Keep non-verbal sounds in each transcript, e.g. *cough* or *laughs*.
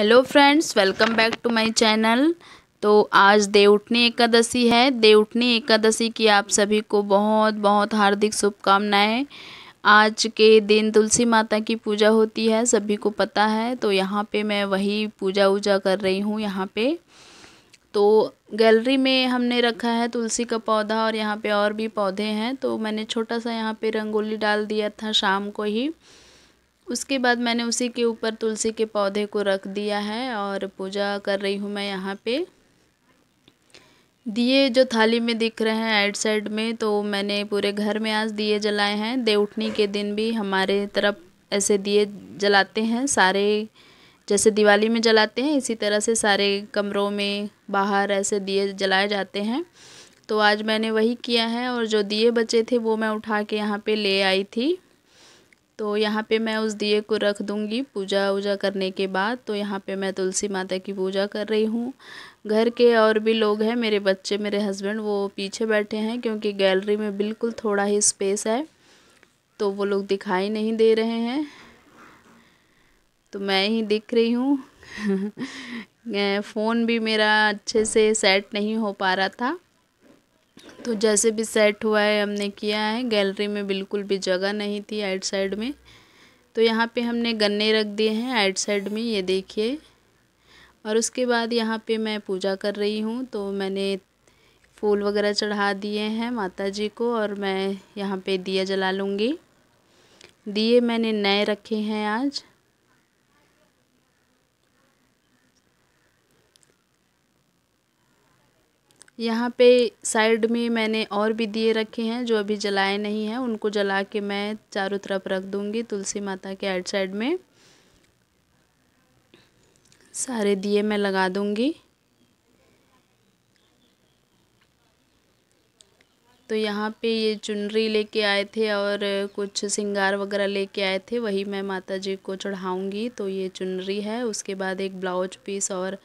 hello friends welcome back to my channel तो आज देवउठनी एकादशी है देवउठनी एकादशी की आप सभी को बहुत बहुत हार्दिक शुभकामनाएं आज के दिन तुलसी माता की पूजा होती है सभी को पता है तो यहाँ पे मैं वही पूजा उजा कर रही हूँ यहाँ पे तो गैलरी में हमने रखा है तुलसी का पौधा और यहाँ पे और भी पौधे हैं तो मैंने छोटा सा यहाँ पे रंगोली डाल दिया था शाम को ही उसके बाद मैंने उसी के ऊपर तुलसी के पौधे को रख दिया है और पूजा कर रही हूँ मैं यहाँ पे दिए जो थाली में दिख रहे हैं आइट साइड में तो मैंने पूरे घर में आज दिए जलाए हैं देवउठनी के दिन भी हमारे तरफ ऐसे दिए जलाते हैं सारे जैसे दिवाली में जलाते हैं इसी तरह से सारे कमरों में बाहर ऐसे दिए जलाए जाते हैं तो आज मैंने वही किया है और जो दिए बचे थे वो मैं उठा के यहाँ पे ले आई थी तो यहाँ पे मैं उस दिए को रख दूँगी पूजा वूजा करने के बाद तो यहाँ पे मैं तुलसी माता की पूजा कर रही हूँ घर के और भी लोग हैं मेरे बच्चे मेरे हस्बैंड वो पीछे बैठे हैं क्योंकि गैलरी में बिल्कुल थोड़ा ही स्पेस है तो वो लोग दिखाई नहीं दे रहे हैं तो मैं ही दिख रही हूँ फ़ोन *laughs* भी मेरा अच्छे से सेट नहीं हो पा रहा था तो जैसे भी सेट हुआ है हमने किया है गैलरी में बिल्कुल भी जगह नहीं थी आइट साइड में तो यहाँ पे हमने गन्ने रख दिए हैं आइट साइड में ये देखिए और उसके बाद यहाँ पे मैं पूजा कर रही हूँ तो मैंने फूल वगैरह चढ़ा दिए हैं माता जी को और मैं यहाँ पे दिया जला लूँगी दिए मैंने नए रखे हैं आज यहाँ पे साइड में मैंने और भी दिए रखे हैं जो अभी जलाए नहीं हैं उनको जला के मैं चारों तरफ रख दूँगी तुलसी माता के आइड साइड में सारे दिए मैं लगा दूँगी तो यहाँ पे ये चुनरी लेके आए थे और कुछ सिंगार वगैरह लेके आए थे वही मैं माता जी को चढ़ाऊँगी तो ये चुनरी है उसके बाद एक ब्लाउज पीस और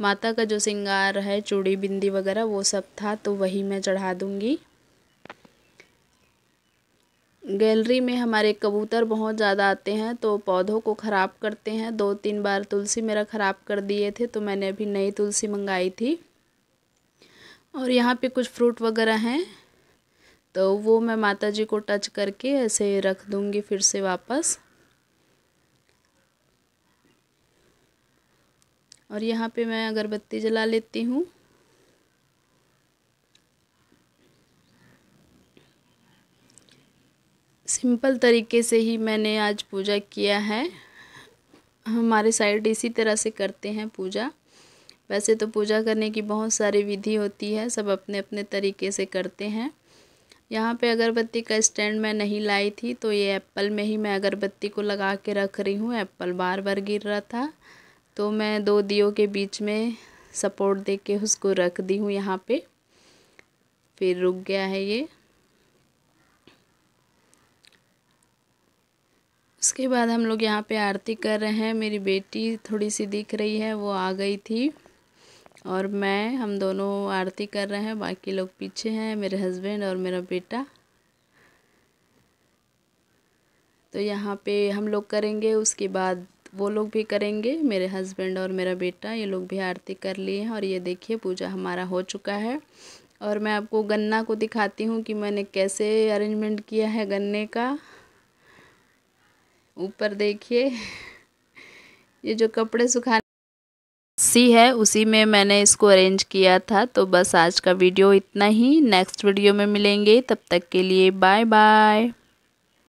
माता का जो श्रृंगार है चूड़ी बिंदी वगैरह वो सब था तो वही मैं चढ़ा दूँगी गैलरी में हमारे कबूतर बहुत ज़्यादा आते हैं तो पौधों को ख़राब करते हैं दो तीन बार तुलसी मेरा ख़राब कर दिए थे तो मैंने अभी नई तुलसी मंगाई थी और यहाँ पे कुछ फ्रूट वगैरह हैं तो वो मैं माता जी को टच करके ऐसे रख दूँगी फिर से वापस और यहाँ पे मैं अगरबत्ती जला लेती हूँ सिंपल तरीके से ही मैंने आज पूजा किया है हमारे साइड इसी तरह से करते हैं पूजा वैसे तो पूजा करने की बहुत सारी विधि होती है सब अपने अपने तरीके से करते हैं यहाँ पे अगरबत्ती का स्टैंड मैं नहीं लाई थी तो ये एप्पल में ही मैं अगरबत्ती को लगा के रख रही हूँ एप्पल बार बार गिर रहा था तो मैं दो दियो के बीच में सपोर्ट दे के उसको रख दी हूँ यहाँ पे फिर रुक गया है ये उसके बाद हम लोग यहाँ पे आरती कर रहे हैं मेरी बेटी थोड़ी सी दिख रही है वो आ गई थी और मैं हम दोनों आरती कर रहे हैं बाकी लोग पीछे हैं मेरे हस्बैंड और मेरा बेटा तो यहाँ पे हम लोग करेंगे उसके बाद वो लोग भी करेंगे मेरे हस्बैंड और मेरा बेटा ये लोग भी आरती कर लिए हैं और ये देखिए पूजा हमारा हो चुका है और मैं आपको गन्ना को दिखाती हूँ कि मैंने कैसे अरेंजमेंट किया है गन्ने का ऊपर देखिए ये जो कपड़े सुखाने सी है उसी में मैंने इसको अरेंज किया था तो बस आज का वीडियो इतना ही नेक्स्ट वीडियो में मिलेंगे तब तक के लिए बाय बाय